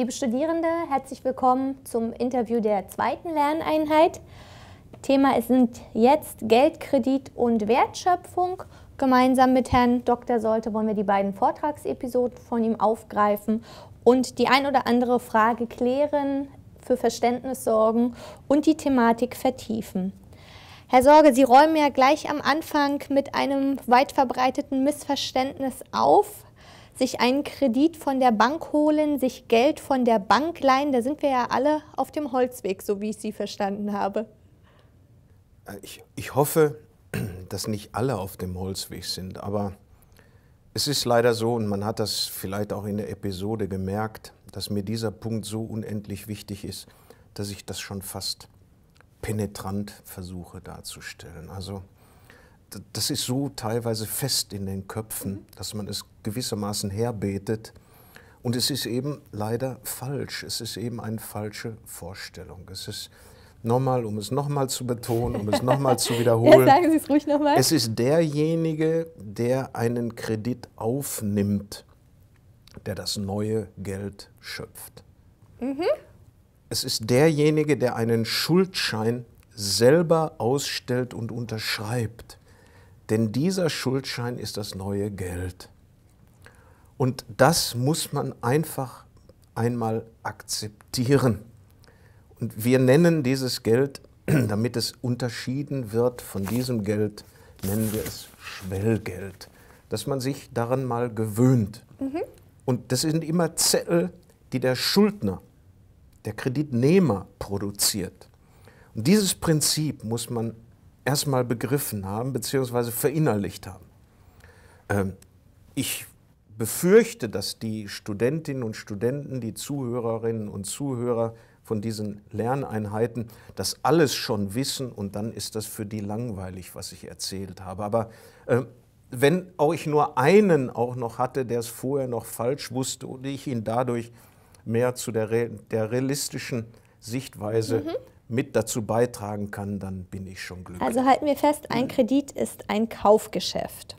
Liebe Studierende, herzlich willkommen zum Interview der zweiten Lerneinheit. Thema sind jetzt Geldkredit und Wertschöpfung. Gemeinsam mit Herrn Dr. Solte wollen wir die beiden Vortragsepisoden von ihm aufgreifen und die ein oder andere Frage klären, für Verständnis sorgen und die Thematik vertiefen. Herr Sorge, Sie räumen ja gleich am Anfang mit einem weit verbreiteten Missverständnis auf, sich einen Kredit von der Bank holen, sich Geld von der Bank leihen. Da sind wir ja alle auf dem Holzweg, so wie ich Sie verstanden habe. Äh, ich, ich hoffe, dass nicht alle auf dem Holzweg sind, aber es ist leider so, und man hat das vielleicht auch in der Episode gemerkt, dass mir dieser Punkt so unendlich wichtig ist, dass ich das schon fast penetrant versuche darzustellen. Also das ist so teilweise fest in den Köpfen, mhm. dass man es gewissermaßen herbetet. Und es ist eben leider falsch. Es ist eben eine falsche Vorstellung. Es ist nochmal, um es nochmal zu betonen, um es nochmal zu wiederholen. Ja, sagen Sie es ruhig nochmal. Es ist derjenige, der einen Kredit aufnimmt, der das neue Geld schöpft. Mhm. Es ist derjenige, der einen Schuldschein selber ausstellt und unterschreibt. Denn dieser Schuldschein ist das neue Geld. Und das muss man einfach einmal akzeptieren. Und wir nennen dieses Geld, damit es unterschieden wird von diesem Geld, nennen wir es Schwellgeld. Dass man sich daran mal gewöhnt. Mhm. Und das sind immer Zettel, die der Schuldner, der Kreditnehmer produziert. Und dieses Prinzip muss man erstmal begriffen haben, beziehungsweise verinnerlicht haben. Ähm, ich befürchte, dass die Studentinnen und Studenten, die Zuhörerinnen und Zuhörer von diesen Lerneinheiten das alles schon wissen und dann ist das für die langweilig, was ich erzählt habe. Aber äh, wenn auch ich nur einen auch noch hatte, der es vorher noch falsch wusste und ich ihn dadurch mehr zu der, der realistischen Sichtweise mhm. mit dazu beitragen kann, dann bin ich schon glücklich. Also halten wir fest, ein Kredit ist ein Kaufgeschäft.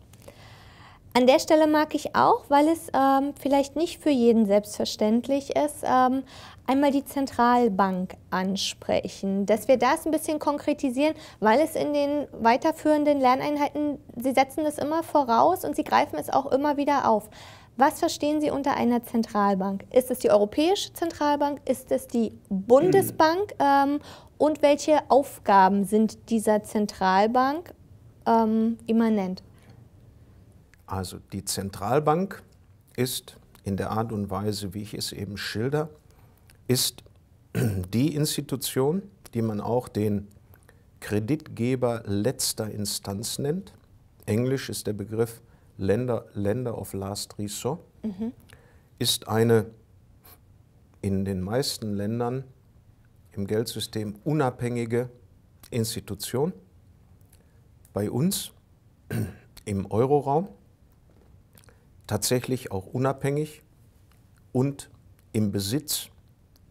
An der Stelle mag ich auch, weil es ähm, vielleicht nicht für jeden selbstverständlich ist, ähm, einmal die Zentralbank ansprechen, dass wir das ein bisschen konkretisieren, weil es in den weiterführenden Lerneinheiten, sie setzen das immer voraus und sie greifen es auch immer wieder auf. Was verstehen Sie unter einer Zentralbank? Ist es die Europäische Zentralbank? Ist es die Bundesbank? Ähm, und welche Aufgaben sind dieser Zentralbank ähm, immanent? Also die Zentralbank ist in der Art und Weise, wie ich es eben schilder, ist die Institution, die man auch den Kreditgeber letzter Instanz nennt. Englisch ist der Begriff Länder, Länder of Last Resort. Mhm. Ist eine in den meisten Ländern im Geldsystem unabhängige Institution. Bei uns im Euroraum tatsächlich auch unabhängig und im Besitz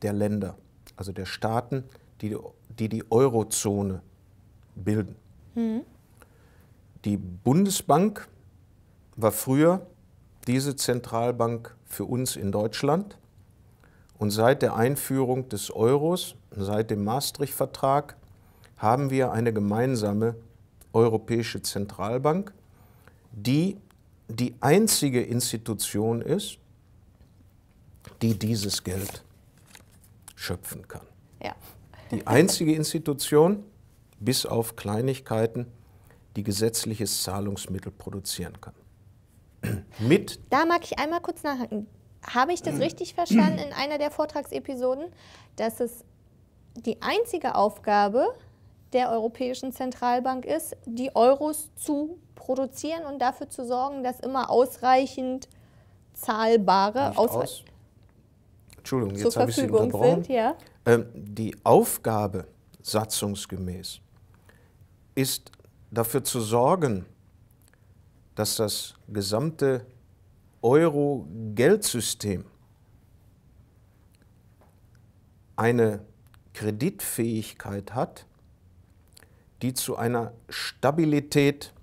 der Länder, also der Staaten, die die, die Eurozone bilden. Mhm. Die Bundesbank war früher diese Zentralbank für uns in Deutschland. Und seit der Einführung des Euros, seit dem Maastricht-Vertrag, haben wir eine gemeinsame Europäische Zentralbank, die die einzige Institution ist, die dieses Geld schöpfen kann. Ja. Die einzige Institution, bis auf Kleinigkeiten, die gesetzliches Zahlungsmittel produzieren kann. Mit da mag ich einmal kurz nachhaken. Habe ich das richtig verstanden in einer der Vortragsepisoden, dass es die einzige Aufgabe der Europäischen Zentralbank ist, die Euros zu produzieren und dafür zu sorgen, dass immer ausreichend zahlbare ausre aus Entschuldigung, zur jetzt Verfügung ich Sie sind. Ja. Ähm, die Aufgabe satzungsgemäß ist dafür zu sorgen, dass das gesamte Euro-Geldsystem eine Kreditfähigkeit hat, die zu einer Stabilität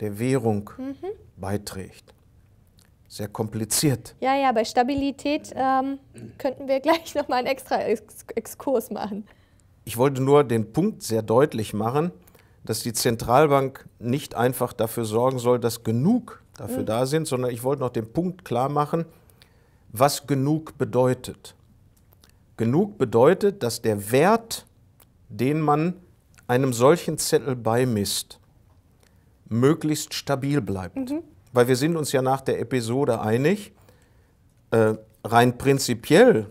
der Währung mhm. beiträgt. Sehr kompliziert. Ja, ja, bei Stabilität ähm, könnten wir gleich nochmal einen extra Ex Exkurs machen. Ich wollte nur den Punkt sehr deutlich machen, dass die Zentralbank nicht einfach dafür sorgen soll, dass genug dafür mhm. da sind, sondern ich wollte noch den Punkt klar machen, was genug bedeutet. Genug bedeutet, dass der Wert, den man einem solchen Zettel beimisst, möglichst stabil bleibt. Mhm. Weil wir sind uns ja nach der Episode einig, äh, rein prinzipiell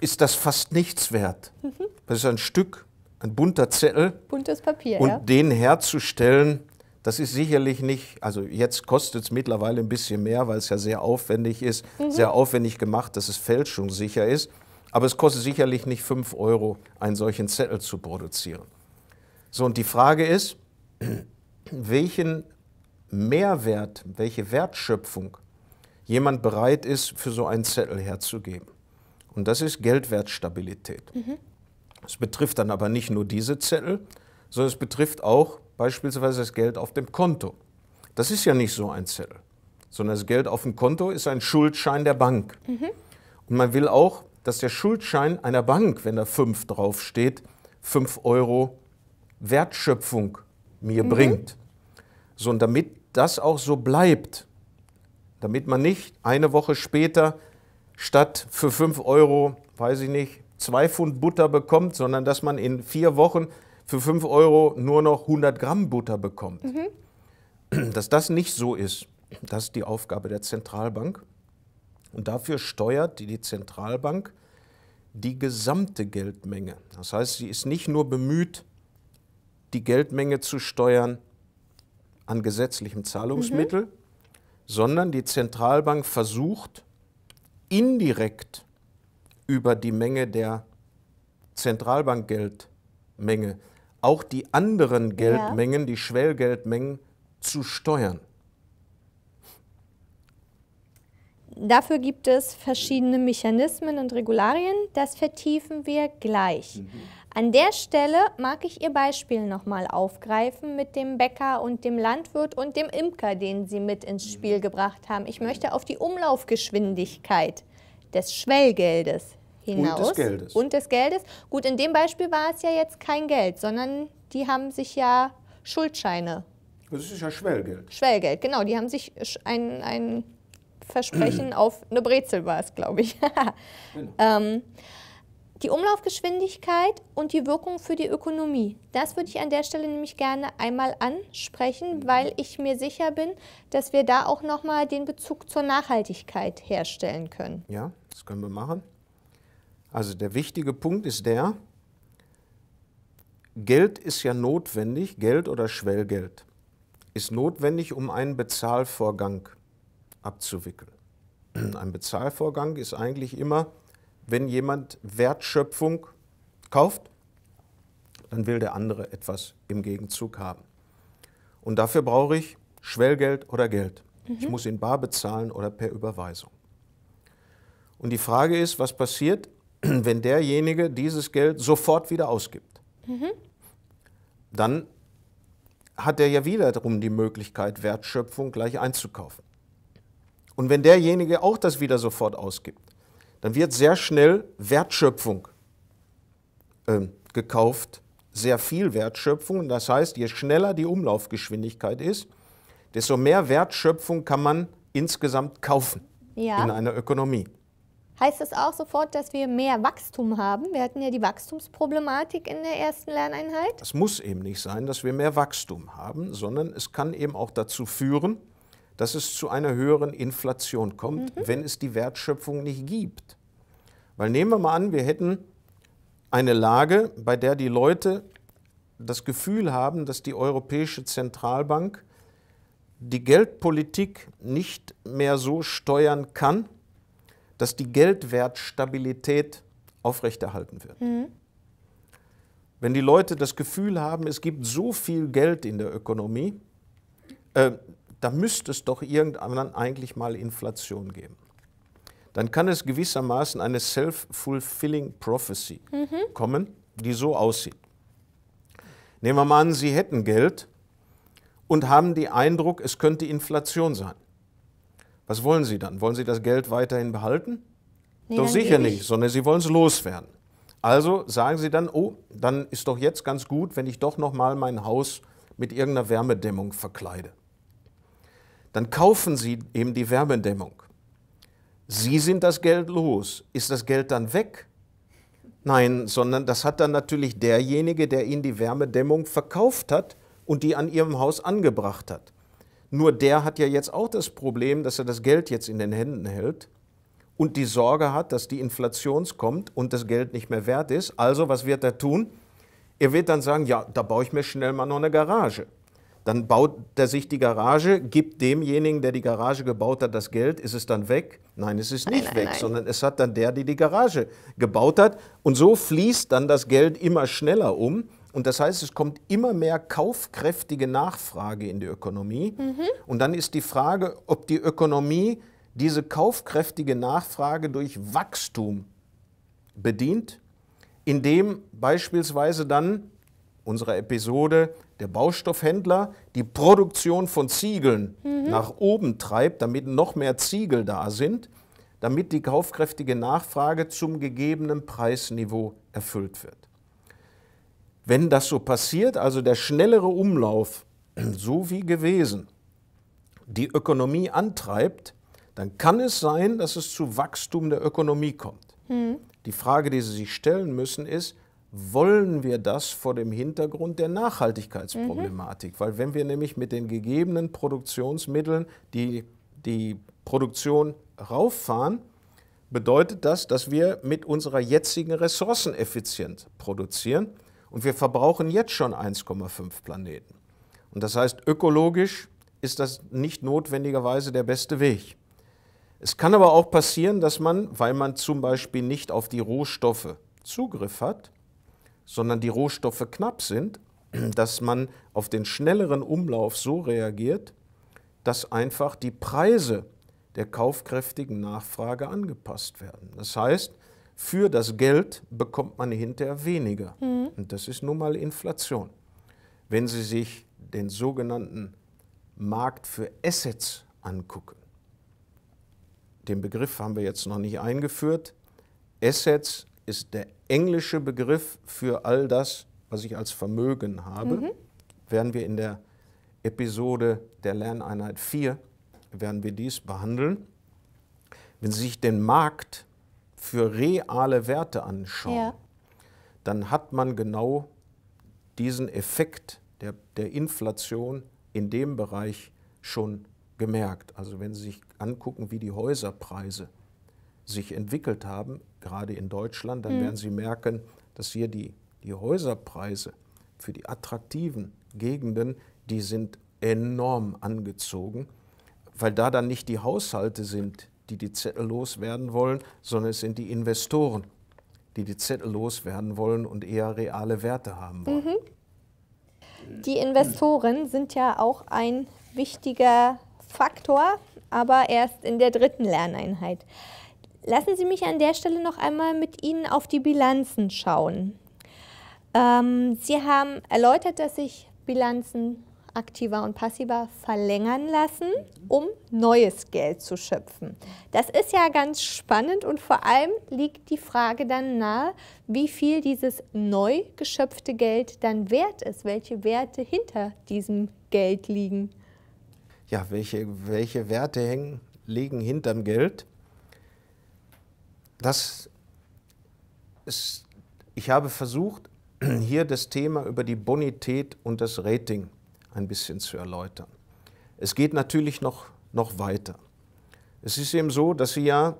ist das fast nichts wert. Mhm. Das ist ein Stück, ein bunter Zettel. Buntes Papier. Und ja. den herzustellen, das ist sicherlich nicht, also jetzt kostet es mittlerweile ein bisschen mehr, weil es ja sehr aufwendig ist, mhm. sehr aufwendig gemacht, dass es fälschungssicher ist. Aber es kostet sicherlich nicht 5 Euro, einen solchen Zettel zu produzieren. So, und die Frage ist, welchen Mehrwert, welche Wertschöpfung jemand bereit ist, für so einen Zettel herzugeben. Und das ist Geldwertstabilität. Es mhm. betrifft dann aber nicht nur diese Zettel, sondern es betrifft auch beispielsweise das Geld auf dem Konto. Das ist ja nicht so ein Zettel, sondern das Geld auf dem Konto ist ein Schuldschein der Bank. Mhm. Und man will auch, dass der Schuldschein einer Bank, wenn da 5 draufsteht, 5 Euro Wertschöpfung mir mhm. bringt. So, und damit das auch so bleibt, damit man nicht eine Woche später statt für 5 Euro, weiß ich nicht, 2 Pfund Butter bekommt, sondern dass man in vier Wochen für 5 Euro nur noch 100 Gramm Butter bekommt. Mhm. Dass das nicht so ist, das ist die Aufgabe der Zentralbank. Und dafür steuert die Zentralbank die gesamte Geldmenge. Das heißt, sie ist nicht nur bemüht, die Geldmenge zu steuern an gesetzlichem Zahlungsmittel, mhm. sondern die Zentralbank versucht indirekt über die Menge der Zentralbankgeldmenge auch die anderen Geldmengen, ja. die Schwellgeldmengen zu steuern. Dafür gibt es verschiedene Mechanismen und Regularien. Das vertiefen wir gleich. Mhm. An der Stelle mag ich Ihr Beispiel nochmal aufgreifen mit dem Bäcker und dem Landwirt und dem Imker, den Sie mit ins mhm. Spiel gebracht haben. Ich möchte auf die Umlaufgeschwindigkeit des Schwellgeldes hinaus. Und des Geldes. Und des Geldes. Gut, in dem Beispiel war es ja jetzt kein Geld, sondern die haben sich ja Schuldscheine. Das ist ja Schwellgeld. Schwellgeld, genau. Die haben sich ein, ein Versprechen auf eine Brezel war es, glaube ich. genau. ähm, die Umlaufgeschwindigkeit und die Wirkung für die Ökonomie. Das würde ich an der Stelle nämlich gerne einmal ansprechen, mhm. weil ich mir sicher bin, dass wir da auch nochmal den Bezug zur Nachhaltigkeit herstellen können. Ja, das können wir machen. Also der wichtige Punkt ist der, Geld ist ja notwendig, Geld oder Schwellgeld ist notwendig, um einen Bezahlvorgang abzuwickeln. Ein Bezahlvorgang ist eigentlich immer wenn jemand Wertschöpfung kauft, dann will der andere etwas im Gegenzug haben. Und dafür brauche ich Schwellgeld oder Geld. Mhm. Ich muss ihn bar bezahlen oder per Überweisung. Und die Frage ist, was passiert, wenn derjenige dieses Geld sofort wieder ausgibt? Mhm. Dann hat er ja wiederum die Möglichkeit, Wertschöpfung gleich einzukaufen. Und wenn derjenige auch das wieder sofort ausgibt, dann wird sehr schnell Wertschöpfung äh, gekauft, sehr viel Wertschöpfung. Das heißt, je schneller die Umlaufgeschwindigkeit ist, desto mehr Wertschöpfung kann man insgesamt kaufen ja. in einer Ökonomie. Heißt das auch sofort, dass wir mehr Wachstum haben? Wir hatten ja die Wachstumsproblematik in der ersten Lerneinheit. Es muss eben nicht sein, dass wir mehr Wachstum haben, sondern es kann eben auch dazu führen, dass es zu einer höheren Inflation kommt, mhm. wenn es die Wertschöpfung nicht gibt. Weil nehmen wir mal an, wir hätten eine Lage, bei der die Leute das Gefühl haben, dass die Europäische Zentralbank die Geldpolitik nicht mehr so steuern kann, dass die Geldwertstabilität aufrechterhalten wird. Mhm. Wenn die Leute das Gefühl haben, es gibt so viel Geld in der Ökonomie, äh, da müsste es doch irgendwann eigentlich mal Inflation geben. Dann kann es gewissermaßen eine self-fulfilling prophecy mhm. kommen, die so aussieht. Nehmen wir mal an, Sie hätten Geld und haben den Eindruck, es könnte Inflation sein. Was wollen Sie dann? Wollen Sie das Geld weiterhin behalten? Nee, doch sicher nicht, sondern Sie wollen es loswerden. Also sagen Sie dann, oh, dann ist doch jetzt ganz gut, wenn ich doch nochmal mein Haus mit irgendeiner Wärmedämmung verkleide dann kaufen sie eben die Wärmedämmung. Sie sind das Geld los. Ist das Geld dann weg? Nein, sondern das hat dann natürlich derjenige, der ihnen die Wärmedämmung verkauft hat und die an ihrem Haus angebracht hat. Nur der hat ja jetzt auch das Problem, dass er das Geld jetzt in den Händen hält und die Sorge hat, dass die Inflation kommt und das Geld nicht mehr wert ist. Also, was wird er tun? Er wird dann sagen, ja, da baue ich mir schnell mal noch eine Garage. Dann baut er sich die Garage, gibt demjenigen, der die Garage gebaut hat, das Geld. Ist es dann weg? Nein, es ist nicht nein, nein, weg, nein. sondern es hat dann der, der die Garage gebaut hat. Und so fließt dann das Geld immer schneller um. Und das heißt, es kommt immer mehr kaufkräftige Nachfrage in die Ökonomie. Mhm. Und dann ist die Frage, ob die Ökonomie diese kaufkräftige Nachfrage durch Wachstum bedient, indem beispielsweise dann unserer Episode Der Baustoffhändler die Produktion von Ziegeln mhm. nach oben treibt, damit noch mehr Ziegel da sind, damit die kaufkräftige Nachfrage zum gegebenen Preisniveau erfüllt wird. Wenn das so passiert, also der schnellere Umlauf, so wie gewesen, die Ökonomie antreibt, dann kann es sein, dass es zu Wachstum der Ökonomie kommt. Mhm. Die Frage, die Sie sich stellen müssen, ist, wollen wir das vor dem Hintergrund der Nachhaltigkeitsproblematik. Mhm. Weil wenn wir nämlich mit den gegebenen Produktionsmitteln die, die Produktion rauffahren, bedeutet das, dass wir mit unserer jetzigen Ressourceneffizienz produzieren und wir verbrauchen jetzt schon 1,5 Planeten. Und das heißt, ökologisch ist das nicht notwendigerweise der beste Weg. Es kann aber auch passieren, dass man, weil man zum Beispiel nicht auf die Rohstoffe Zugriff hat, sondern die Rohstoffe knapp sind, dass man auf den schnelleren Umlauf so reagiert, dass einfach die Preise der kaufkräftigen Nachfrage angepasst werden. Das heißt, für das Geld bekommt man hinterher weniger. Mhm. Und das ist nun mal Inflation. Wenn Sie sich den sogenannten Markt für Assets angucken, den Begriff haben wir jetzt noch nicht eingeführt. Assets ist der englische Begriff für all das, was ich als Vermögen habe. Mhm. Werden wir in der Episode der Lerneinheit 4, werden wir dies behandeln. Wenn Sie sich den Markt für reale Werte anschauen, ja. dann hat man genau diesen Effekt der, der Inflation in dem Bereich schon gemerkt. Also wenn Sie sich angucken, wie die Häuserpreise sich entwickelt haben, gerade in Deutschland, dann mhm. werden Sie merken, dass hier die, die Häuserpreise für die attraktiven Gegenden, die sind enorm angezogen, weil da dann nicht die Haushalte sind, die die Zettel loswerden wollen, sondern es sind die Investoren, die die Zettel loswerden wollen und eher reale Werte haben wollen. Mhm. Die Investoren sind ja auch ein wichtiger Faktor, aber erst in der dritten Lerneinheit. Lassen Sie mich an der Stelle noch einmal mit Ihnen auf die Bilanzen schauen. Ähm, Sie haben erläutert, dass sich Bilanzen aktiver und passiver verlängern lassen, um neues Geld zu schöpfen. Das ist ja ganz spannend und vor allem liegt die Frage dann nahe, wie viel dieses neu geschöpfte Geld dann wert ist, welche Werte hinter diesem Geld liegen. Ja, welche, welche Werte hängen, liegen hinterm Geld? das ist, ich habe versucht, hier das Thema über die Bonität und das Rating ein bisschen zu erläutern. Es geht natürlich noch, noch weiter. Es ist eben so, dass Sie ja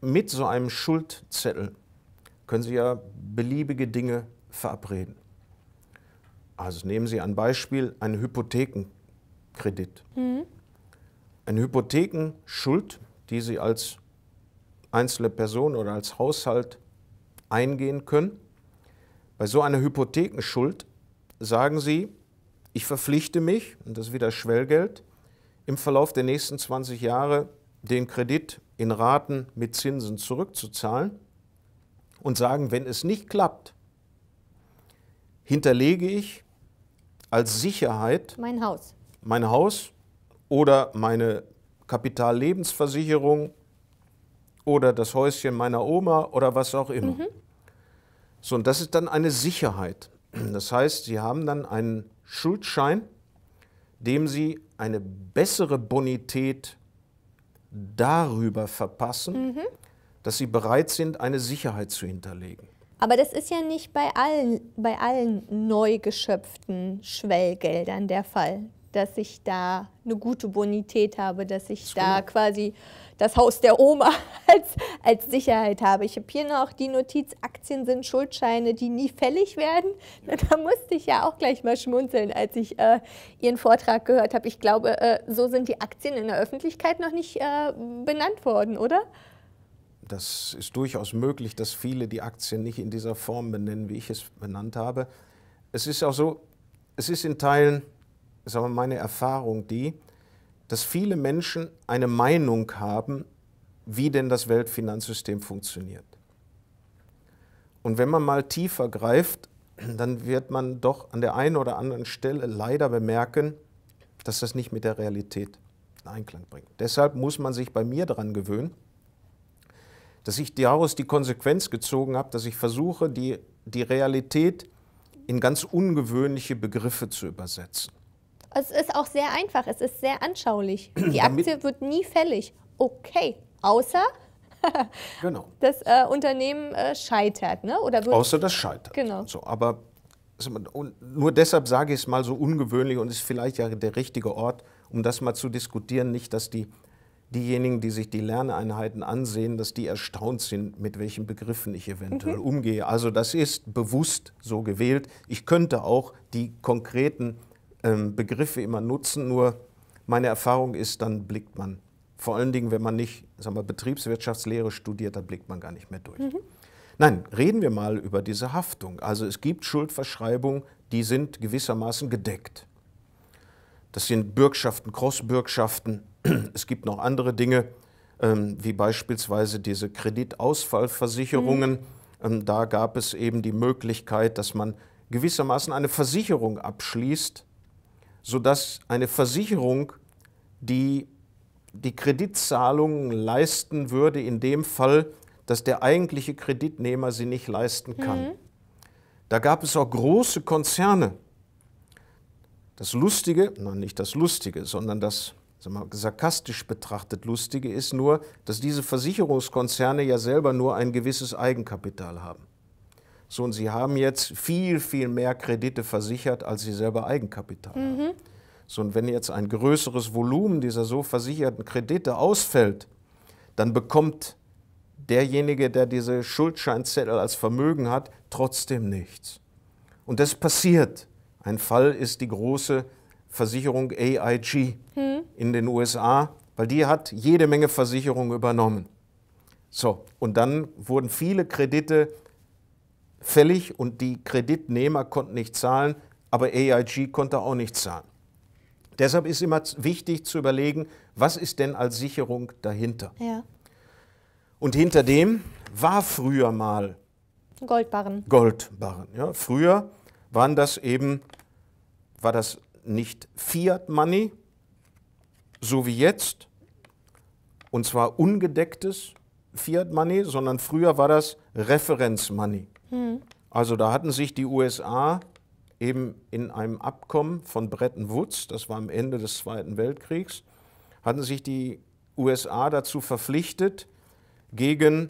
mit so einem Schuldzettel können Sie ja beliebige Dinge verabreden. Also nehmen Sie ein Beispiel, einen Hypothekenkredit. Mhm. Eine Hypothekenschuld, die Sie als einzelne Person oder als Haushalt eingehen können. Bei so einer Hypothekenschuld sagen Sie, ich verpflichte mich, und das ist wieder Schwellgeld, im Verlauf der nächsten 20 Jahre den Kredit in Raten mit Zinsen zurückzuzahlen und sagen, wenn es nicht klappt, hinterlege ich als Sicherheit mein Haus, mein Haus oder meine Kapitallebensversicherung oder das Häuschen meiner Oma oder was auch immer. Mhm. So, und das ist dann eine Sicherheit. Das heißt, Sie haben dann einen Schuldschein, dem Sie eine bessere Bonität darüber verpassen, mhm. dass Sie bereit sind, eine Sicherheit zu hinterlegen. Aber das ist ja nicht bei allen, bei allen neu geschöpften Schwellgeldern der Fall dass ich da eine gute Bonität habe, dass ich Schön. da quasi das Haus der Oma als, als Sicherheit habe. Ich habe hier noch die Notiz, Aktien sind Schuldscheine, die nie fällig werden. Ja. Da musste ich ja auch gleich mal schmunzeln, als ich äh, Ihren Vortrag gehört habe. Ich glaube, äh, so sind die Aktien in der Öffentlichkeit noch nicht äh, benannt worden, oder? Das ist durchaus möglich, dass viele die Aktien nicht in dieser Form benennen, wie ich es benannt habe. Es ist auch so, es ist in Teilen ist aber meine Erfahrung die, dass viele Menschen eine Meinung haben, wie denn das Weltfinanzsystem funktioniert. Und wenn man mal tiefer greift, dann wird man doch an der einen oder anderen Stelle leider bemerken, dass das nicht mit der Realität in Einklang bringt. Deshalb muss man sich bei mir daran gewöhnen, dass ich daraus die Konsequenz gezogen habe, dass ich versuche, die, die Realität in ganz ungewöhnliche Begriffe zu übersetzen. Es ist auch sehr einfach, es ist sehr anschaulich. Die Aktie wird nie fällig. Okay, außer genau. das äh, Unternehmen äh, scheitert. Ne? Oder außer das scheitert. Genau. So, aber nur deshalb sage ich es mal so ungewöhnlich und ist vielleicht ja der richtige Ort, um das mal zu diskutieren. Nicht, dass die, diejenigen, die sich die Lerneinheiten ansehen, dass die erstaunt sind, mit welchen Begriffen ich eventuell mhm. umgehe. Also das ist bewusst so gewählt. Ich könnte auch die konkreten ähm, Begriffe immer nutzen, nur meine Erfahrung ist, dann blickt man. Vor allen Dingen, wenn man nicht sagen wir, Betriebswirtschaftslehre studiert, dann blickt man gar nicht mehr durch. Mhm. Nein, reden wir mal über diese Haftung. Also es gibt Schuldverschreibungen, die sind gewissermaßen gedeckt. Das sind Bürgschaften, Crossbürgschaften. Es gibt noch andere Dinge, ähm, wie beispielsweise diese Kreditausfallversicherungen. Mhm. Ähm, da gab es eben die Möglichkeit, dass man gewissermaßen eine Versicherung abschließt sodass eine Versicherung, die die Kreditzahlungen leisten würde, in dem Fall, dass der eigentliche Kreditnehmer sie nicht leisten kann. Mhm. Da gab es auch große Konzerne. Das Lustige, nein, nicht das Lustige, sondern das mal, sarkastisch betrachtet Lustige ist nur, dass diese Versicherungskonzerne ja selber nur ein gewisses Eigenkapital haben. So, und Sie haben jetzt viel, viel mehr Kredite versichert, als Sie selber Eigenkapital mhm. haben. So, und wenn jetzt ein größeres Volumen dieser so versicherten Kredite ausfällt, dann bekommt derjenige, der diese Schuldscheinzettel als Vermögen hat, trotzdem nichts. Und das passiert. Ein Fall ist die große Versicherung AIG hm. in den USA, weil die hat jede Menge Versicherungen übernommen. So, und dann wurden viele Kredite fällig und die Kreditnehmer konnten nicht zahlen, aber AIG konnte auch nicht zahlen. Deshalb ist immer wichtig zu überlegen, was ist denn als Sicherung dahinter? Ja. Und hinter dem war früher mal Goldbarren. Goldbarren. Ja. Früher waren das eben, war das nicht Fiat Money, so wie jetzt, und zwar ungedecktes Fiat Money, sondern früher war das Referenz Money. Mhm. Also da hatten sich die USA eben in einem Abkommen von Bretton Woods, das war am Ende des Zweiten Weltkriegs, hatten sich die USA dazu verpflichtet, gegen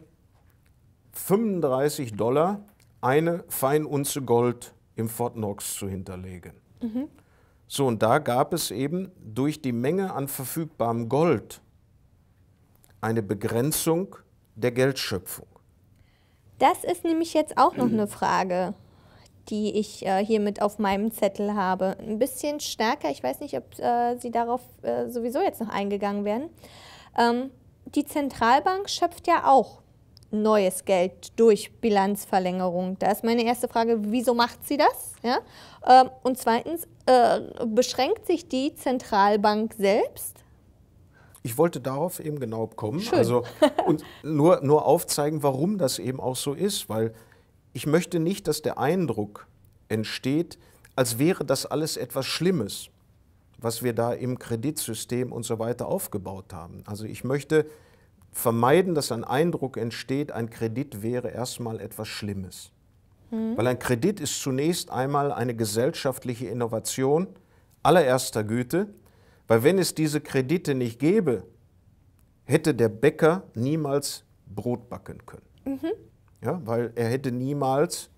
35 Dollar eine Feinunze Gold im Fort Knox zu hinterlegen. Mhm. So, und da gab es eben durch die Menge an verfügbarem Gold eine Begrenzung der Geldschöpfung. Das ist nämlich jetzt auch noch eine Frage, die ich äh, mit auf meinem Zettel habe. Ein bisschen stärker, ich weiß nicht, ob äh, Sie darauf äh, sowieso jetzt noch eingegangen werden. Ähm, die Zentralbank schöpft ja auch neues Geld durch Bilanzverlängerung. Da ist meine erste Frage, wieso macht sie das? Ja? Ähm, und zweitens, äh, beschränkt sich die Zentralbank selbst ich wollte darauf eben genau kommen. Schön. Also und nur, nur aufzeigen, warum das eben auch so ist, weil ich möchte nicht, dass der Eindruck entsteht, als wäre das alles etwas Schlimmes, was wir da im Kreditsystem und so weiter aufgebaut haben. Also ich möchte vermeiden, dass ein Eindruck entsteht, ein Kredit wäre erstmal etwas Schlimmes. Mhm. Weil ein Kredit ist zunächst einmal eine gesellschaftliche Innovation allererster Güte, weil wenn es diese Kredite nicht gäbe, hätte der Bäcker niemals Brot backen können. Mhm. Ja, weil er hätte niemals,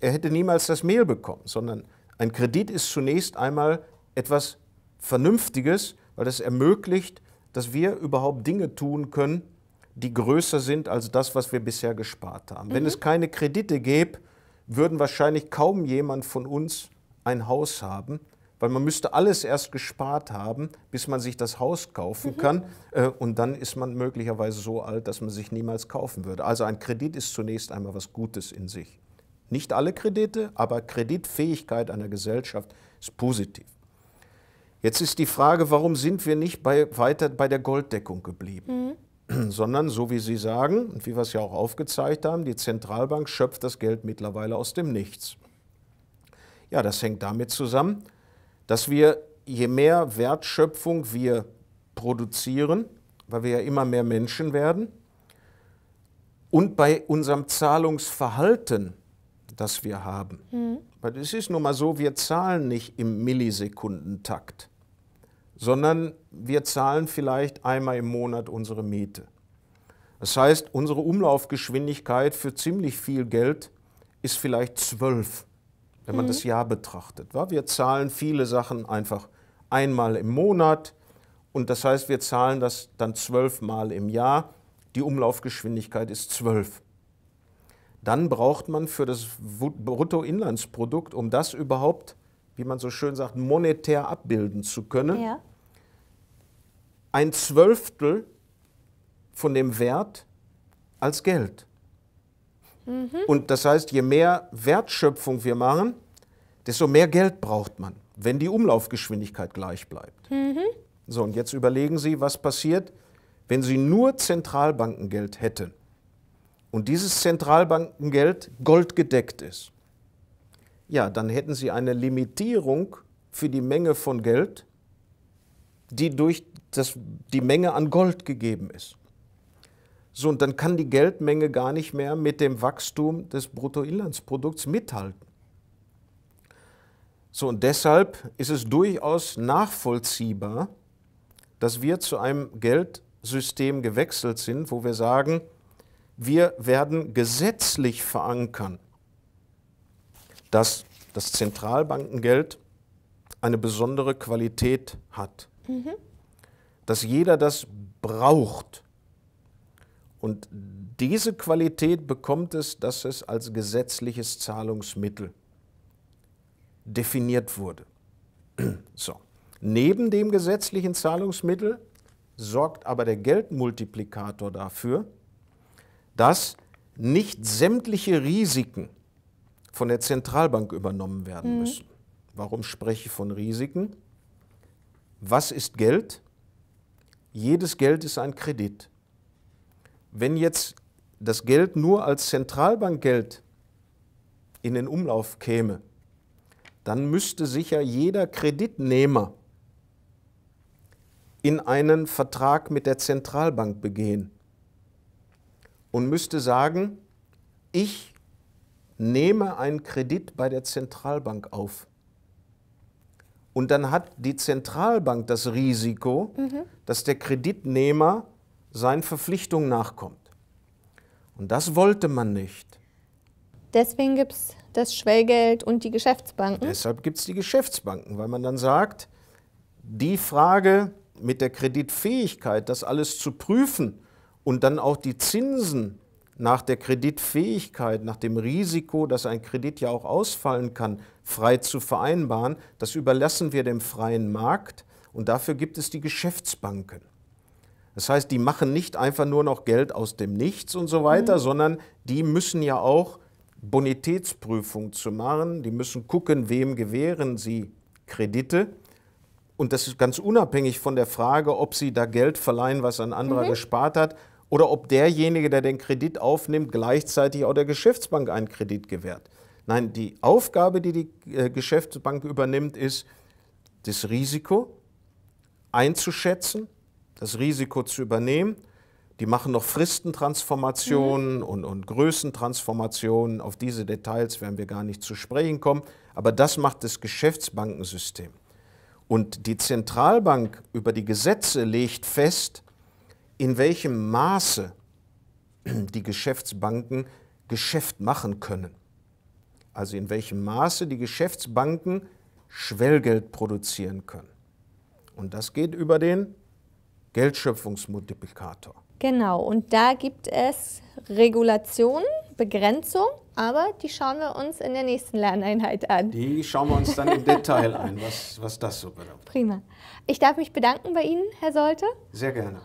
er hätte niemals das Mehl bekommen, sondern ein Kredit ist zunächst einmal etwas Vernünftiges, weil das ermöglicht, dass wir überhaupt Dinge tun können, die größer sind als das, was wir bisher gespart haben. Mhm. Wenn es mhm. keine Kredite gäbe, würden wahrscheinlich kaum jemand von uns ein Haus haben weil man müsste alles erst gespart haben, bis man sich das Haus kaufen kann. Äh, und dann ist man möglicherweise so alt, dass man sich niemals kaufen würde. Also ein Kredit ist zunächst einmal was Gutes in sich. Nicht alle Kredite, aber Kreditfähigkeit einer Gesellschaft ist positiv. Jetzt ist die Frage, warum sind wir nicht bei, weiter bei der Golddeckung geblieben? Mhm. Sondern, so wie Sie sagen und wie wir es ja auch aufgezeigt haben, die Zentralbank schöpft das Geld mittlerweile aus dem Nichts. Ja, das hängt damit zusammen, dass wir, je mehr Wertschöpfung wir produzieren, weil wir ja immer mehr Menschen werden, und bei unserem Zahlungsverhalten, das wir haben. Mhm. Weil es ist nun mal so, wir zahlen nicht im Millisekundentakt, sondern wir zahlen vielleicht einmal im Monat unsere Miete. Das heißt, unsere Umlaufgeschwindigkeit für ziemlich viel Geld ist vielleicht zwölf wenn man mhm. das Jahr betrachtet. Wa? Wir zahlen viele Sachen einfach einmal im Monat und das heißt, wir zahlen das dann zwölfmal im Jahr. Die Umlaufgeschwindigkeit ist zwölf. Dann braucht man für das Bruttoinlandsprodukt, um das überhaupt, wie man so schön sagt, monetär abbilden zu können, ja. ein Zwölftel von dem Wert als Geld. Mhm. Und das heißt, je mehr Wertschöpfung wir machen, desto mehr Geld braucht man, wenn die Umlaufgeschwindigkeit gleich bleibt. Mhm. So, und jetzt überlegen Sie, was passiert, wenn Sie nur Zentralbankengeld hätten und dieses Zentralbankengeld goldgedeckt ist. Ja, dann hätten Sie eine Limitierung für die Menge von Geld, die durch das, die Menge an Gold gegeben ist. So, und dann kann die Geldmenge gar nicht mehr mit dem Wachstum des Bruttoinlandsprodukts mithalten. So, und deshalb ist es durchaus nachvollziehbar, dass wir zu einem Geldsystem gewechselt sind, wo wir sagen, wir werden gesetzlich verankern, dass das Zentralbankengeld eine besondere Qualität hat, mhm. dass jeder das braucht und diese Qualität bekommt es, dass es als gesetzliches Zahlungsmittel definiert wurde. So. Neben dem gesetzlichen Zahlungsmittel sorgt aber der Geldmultiplikator dafür, dass nicht sämtliche Risiken von der Zentralbank übernommen werden mhm. müssen. Warum spreche ich von Risiken? Was ist Geld? Jedes Geld ist ein Kredit. Wenn jetzt das Geld nur als Zentralbankgeld in den Umlauf käme, dann müsste sicher jeder Kreditnehmer in einen Vertrag mit der Zentralbank begehen und müsste sagen, ich nehme einen Kredit bei der Zentralbank auf. Und dann hat die Zentralbank das Risiko, mhm. dass der Kreditnehmer seinen Verpflichtungen nachkommt. Und das wollte man nicht. Deswegen gibt es das Schwellgeld und die Geschäftsbanken. Deshalb gibt es die Geschäftsbanken, weil man dann sagt, die Frage mit der Kreditfähigkeit, das alles zu prüfen und dann auch die Zinsen nach der Kreditfähigkeit, nach dem Risiko, dass ein Kredit ja auch ausfallen kann, frei zu vereinbaren, das überlassen wir dem freien Markt und dafür gibt es die Geschäftsbanken. Das heißt, die machen nicht einfach nur noch Geld aus dem Nichts und so weiter, mhm. sondern die müssen ja auch Bonitätsprüfung zu machen. Die müssen gucken, wem gewähren sie Kredite. Und das ist ganz unabhängig von der Frage, ob sie da Geld verleihen, was ein anderer mhm. gespart hat, oder ob derjenige, der den Kredit aufnimmt, gleichzeitig auch der Geschäftsbank einen Kredit gewährt. Nein, die Aufgabe, die die äh, Geschäftsbank übernimmt, ist, das Risiko einzuschätzen, das Risiko zu übernehmen. Die machen noch Fristentransformationen mhm. und, und Größentransformationen. Auf diese Details werden wir gar nicht zu sprechen kommen. Aber das macht das Geschäftsbankensystem. Und die Zentralbank über die Gesetze legt fest, in welchem Maße die Geschäftsbanken Geschäft machen können. Also in welchem Maße die Geschäftsbanken Schwellgeld produzieren können. Und das geht über den Geldschöpfungsmultiplikator. Genau, und da gibt es Regulationen, Begrenzung, aber die schauen wir uns in der nächsten Lerneinheit an. Die schauen wir uns dann im Detail an, was, was das so bedeutet. Prima. Ich darf mich bedanken bei Ihnen, Herr Solte. Sehr gerne.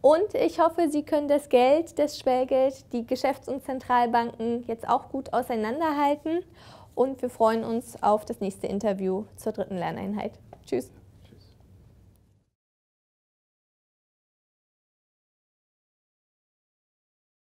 Und ich hoffe, Sie können das Geld, das Schwellgeld, die Geschäfts- und Zentralbanken jetzt auch gut auseinanderhalten. Und wir freuen uns auf das nächste Interview zur dritten Lerneinheit. Tschüss.